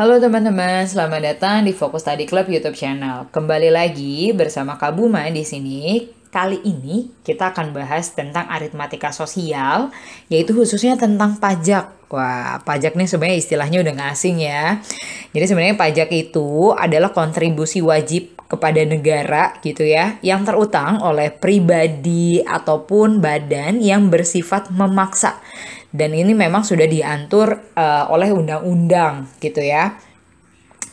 Halo teman-teman, selamat datang di Fokus Tadi Club YouTube channel. Kembali lagi bersama Kak Buma di sini. Kali ini kita akan bahas tentang aritmatika sosial, yaitu khususnya tentang pajak. Wah, pajak nih sebenarnya istilahnya udah gak asing ya. Jadi sebenarnya pajak itu adalah kontribusi wajib kepada negara gitu ya, yang terutang oleh pribadi ataupun badan yang bersifat memaksa dan ini memang sudah diatur uh, oleh undang-undang gitu ya.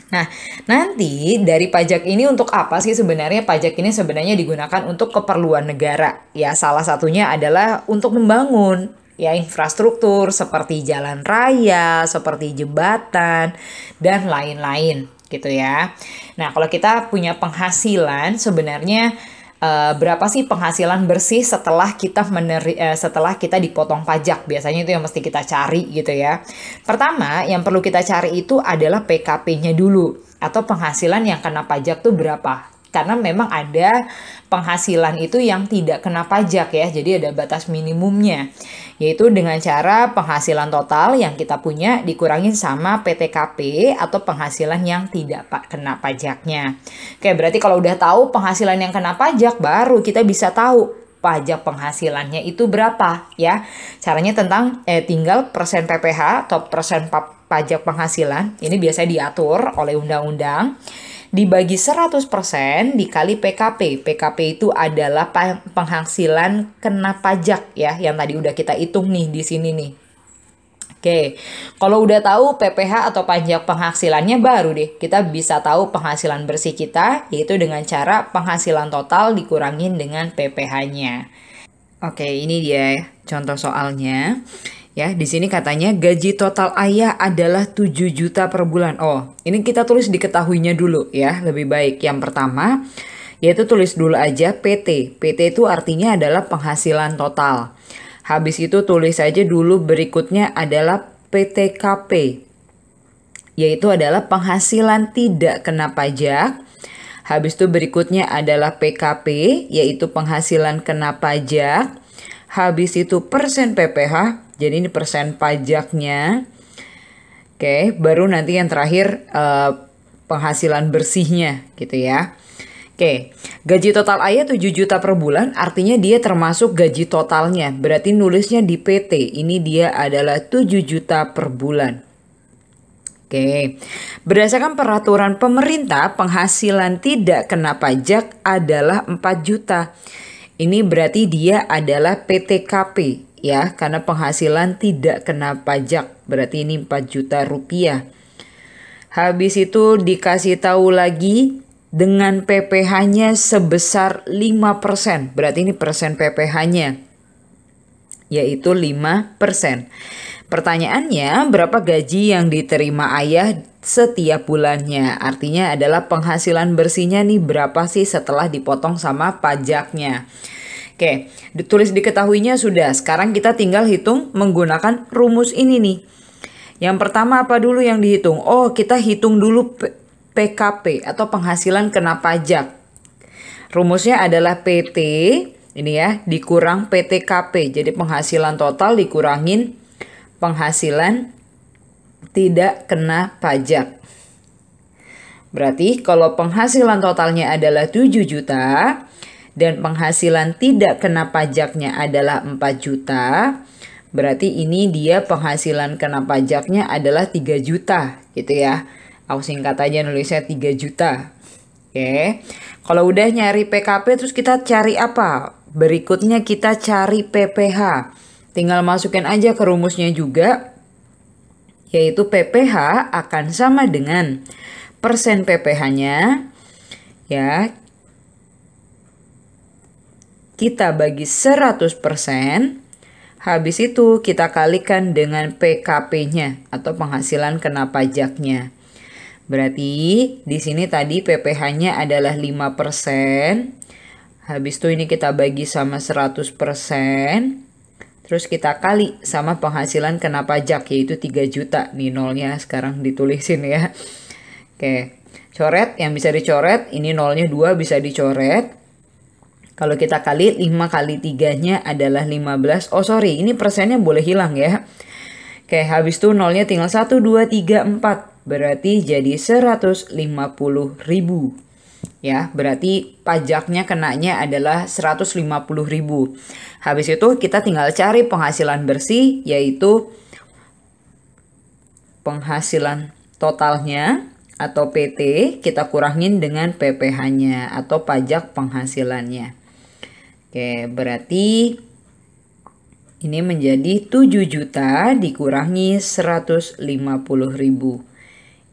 Nah, nanti dari pajak ini untuk apa sih sebenarnya? Pajak ini sebenarnya digunakan untuk keperluan negara. Ya, salah satunya adalah untuk membangun ya infrastruktur seperti jalan raya, seperti jembatan dan lain-lain gitu ya. Nah, kalau kita punya penghasilan sebenarnya uh, berapa sih penghasilan bersih setelah kita meneri, uh, setelah kita dipotong pajak biasanya itu yang mesti kita cari gitu ya pertama yang perlu kita cari itu adalah PKP-nya dulu atau penghasilan yang kena pajak tuh berapa karena memang ada penghasilan itu yang tidak kena pajak ya. Jadi ada batas minimumnya yaitu dengan cara penghasilan total yang kita punya dikurangin sama PTKP atau penghasilan yang tidak kena pajaknya. Oke, berarti kalau udah tahu penghasilan yang kena pajak baru kita bisa tahu pajak penghasilannya itu berapa ya. Caranya tentang eh, tinggal persen PPH atau persen pajak penghasilan. Ini biasanya diatur oleh undang-undang dibagi 100% dikali PKP. PKP itu adalah penghasilan kena pajak ya yang tadi udah kita hitung nih di sini nih. Oke, kalau udah tahu PPH atau pajak penghasilannya baru deh kita bisa tahu penghasilan bersih kita yaitu dengan cara penghasilan total dikurangin dengan PPH-nya. Oke, ini dia contoh soalnya. Ya, di sini katanya gaji total ayah adalah 7 juta per bulan. Oh, ini kita tulis diketahuinya dulu ya, lebih baik. Yang pertama, yaitu tulis dulu aja PT. PT itu artinya adalah penghasilan total. Habis itu tulis aja dulu berikutnya adalah PTKP. Yaitu adalah penghasilan tidak kena pajak. Habis itu berikutnya adalah PKP, yaitu penghasilan kena pajak. Habis itu persen PPH, jadi ini persen pajaknya. Oke, baru nanti yang terakhir uh, penghasilan bersihnya gitu ya. Oke, gaji total ayah 7 juta per bulan artinya dia termasuk gaji totalnya. Berarti nulisnya di PT. Ini dia adalah 7 juta per bulan. Oke, berdasarkan peraturan pemerintah, penghasilan tidak kena pajak adalah 4 juta. Ini berarti dia adalah PTKP ya karena penghasilan tidak kena pajak berarti ini 4 juta rupiah habis itu dikasih tahu lagi dengan PPh-nya sebesar 5% berarti ini persen PPh-nya yaitu 5% Pertanyaannya, berapa gaji yang diterima ayah setiap bulannya? Artinya adalah penghasilan bersihnya nih berapa sih setelah dipotong sama pajaknya. Oke, ditulis diketahuinya sudah. Sekarang kita tinggal hitung menggunakan rumus ini nih. Yang pertama apa dulu yang dihitung? Oh, kita hitung dulu PKP atau penghasilan kena pajak. Rumusnya adalah PT ini ya dikurang PTKP. Jadi penghasilan total dikurangin penghasilan tidak kena pajak. Berarti kalau penghasilan totalnya adalah 7 juta, dan penghasilan tidak kena pajaknya adalah 4 juta, berarti ini dia penghasilan kena pajaknya adalah 3 juta gitu ya. Aku singkat aja nulisnya 3 juta. Oke. Kalau udah nyari PKP terus kita cari apa? Berikutnya kita cari PPH. Tinggal masukin aja ke rumusnya juga yaitu PPH akan sama dengan persen PPH-nya ya kita bagi 100%, habis itu kita kalikan dengan PKP-nya atau penghasilan kena pajaknya. Berarti di sini tadi PPh-nya adalah 5%. Habis itu ini kita bagi sama 100%. Terus kita kali sama penghasilan kena pajak yaitu 3 juta. Nih nolnya sekarang ditulisin ya. Oke. Coret yang bisa dicoret, ini nolnya 2 bisa dicoret. Kalau kita kali 5 kali 3-nya adalah 15. Oh sorry, ini persennya boleh hilang ya. Oke, habis itu nolnya tinggal 1, 2, 3, 4. Berarti jadi 150 ribu. Ya, berarti pajaknya kenanya adalah 150 ribu. Habis itu kita tinggal cari penghasilan bersih yaitu penghasilan totalnya atau PT kita kurangin dengan PPh-nya atau pajak penghasilannya. Oke, berarti ini menjadi 7 juta dikurangi 150 ribu.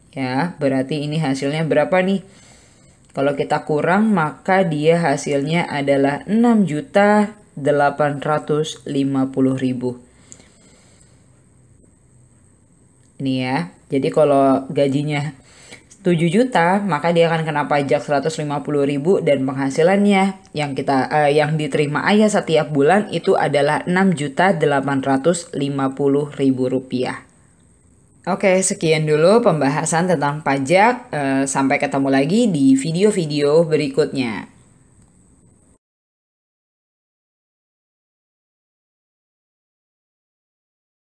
Ya, berarti ini hasilnya berapa nih? Kalau kita kurang maka dia hasilnya adalah 6 juta 850 ribu. Ini ya, jadi kalau gajinya 7 juta, maka dia akan kena pajak 150 ribu dan penghasilannya yang kita uh, yang diterima ayah setiap bulan itu adalah 6 juta 850 ribu rupiah. Oke, sekian dulu pembahasan tentang pajak. Uh, sampai ketemu lagi di video-video berikutnya.